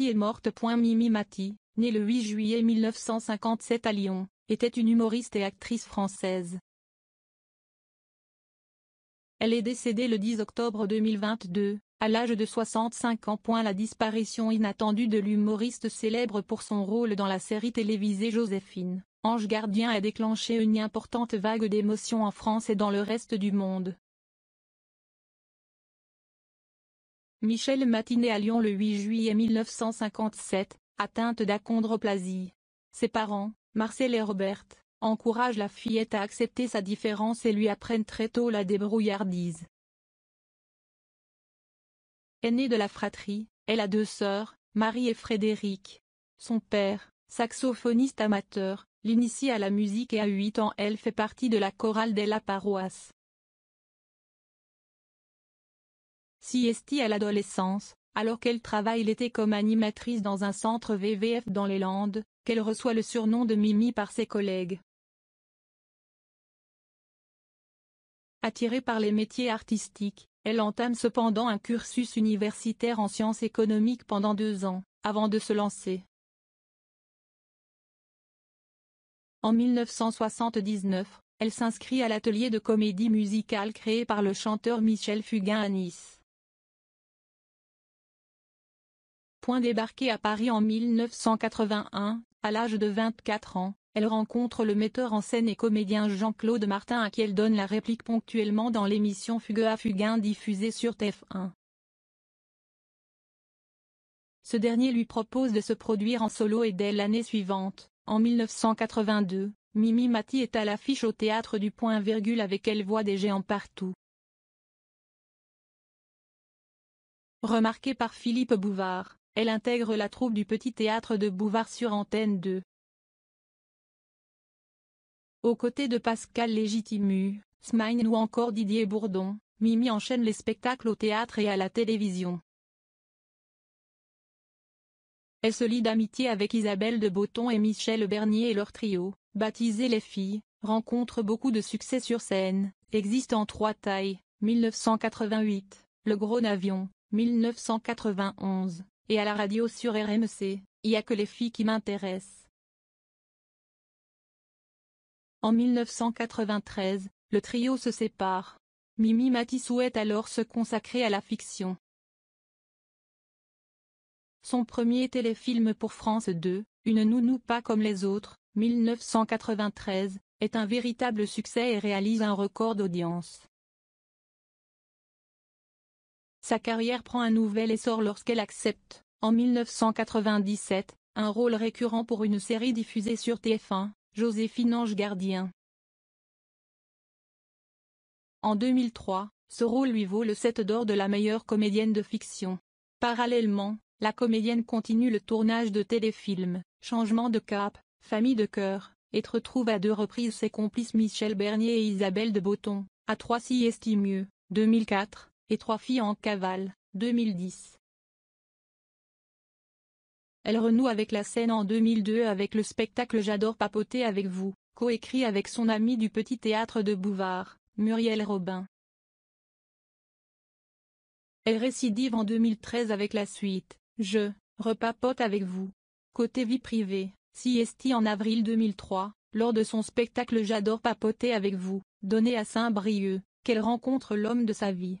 est morte. Mimi Mati, née le 8 juillet 1957 à Lyon, était une humoriste et actrice française. Elle est décédée le 10 octobre 2022, à l'âge de 65 ans. La disparition inattendue de l'humoriste célèbre pour son rôle dans la série télévisée Joséphine, Ange Gardien a déclenché une importante vague d'émotions en France et dans le reste du monde. Michel Matiné à Lyon le 8 juillet 1957, atteinte d'achondroplasie. Ses parents, Marcel et Robert, encouragent la fillette à accepter sa différence et lui apprennent très tôt la débrouillardise. Aînée de la fratrie, elle a deux sœurs, Marie et Frédéric. Son père, saxophoniste amateur, l'initie à la musique et à 8 ans elle fait partie de la chorale de la paroisse. Si Estie à l'adolescence, alors qu'elle travaille l'été comme animatrice dans un centre VVF dans les Landes, qu'elle reçoit le surnom de Mimi par ses collègues. Attirée par les métiers artistiques, elle entame cependant un cursus universitaire en sciences économiques pendant deux ans, avant de se lancer. En 1979, elle s'inscrit à l'atelier de comédie musicale créé par le chanteur Michel Fugain à Nice. Point débarqué à Paris en 1981, à l'âge de 24 ans, elle rencontre le metteur en scène et comédien Jean-Claude Martin à qui elle donne la réplique ponctuellement dans l'émission Fugue à Fugain diffusée sur TF1. Ce dernier lui propose de se produire en solo et dès l'année suivante, en 1982, Mimi Mati est à l'affiche au théâtre du Point Virgule avec Elle voit des géants partout. Remarqué par Philippe Bouvard, elle intègre la troupe du Petit Théâtre de Bouvard sur Antenne 2. Aux côtés de Pascal Légitimu, Smain ou encore Didier Bourdon, Mimi enchaîne les spectacles au théâtre et à la télévision. Elle se lie d'amitié avec Isabelle de Botton et Michel Bernier et leur trio, baptisé Les Filles, rencontre beaucoup de succès sur scène, existe en trois tailles, 1988, Le Gros Navion, 1991, et à la radio sur RMC, il n'y a que les filles qui m'intéressent. En 1993, le trio se sépare. Mimi Mati souhaite alors se consacrer à la fiction. Son premier téléfilm pour France 2, Une nounou pas comme les autres, 1993, est un véritable succès et réalise un record d'audience. Sa carrière prend un nouvel essor lorsqu'elle accepte, en 1997, un rôle récurrent pour une série diffusée sur TF1, Joséphine Ange Gardien. En 2003, ce rôle lui vaut le 7 d'or de la meilleure comédienne de fiction. Parallèlement, la comédienne continue le tournage de téléfilms, Changement de cap, Famille de cœur, et retrouve à deux reprises ses complices Michel Bernier et Isabelle de Botton, à Trois si estimieux, 2004, et trois filles en cavale, 2010. Elle renoue avec la scène en 2002 avec le spectacle J'adore papoter avec vous, coécrit avec son ami du petit théâtre de Bouvard, Muriel Robin. Elle récidive en 2013 avec la suite, Je, repapote avec vous. Côté vie privée, Siesti en avril 2003, lors de son spectacle J'adore papoter avec vous, donné à Saint-Brieuc, qu'elle rencontre l'homme de sa vie.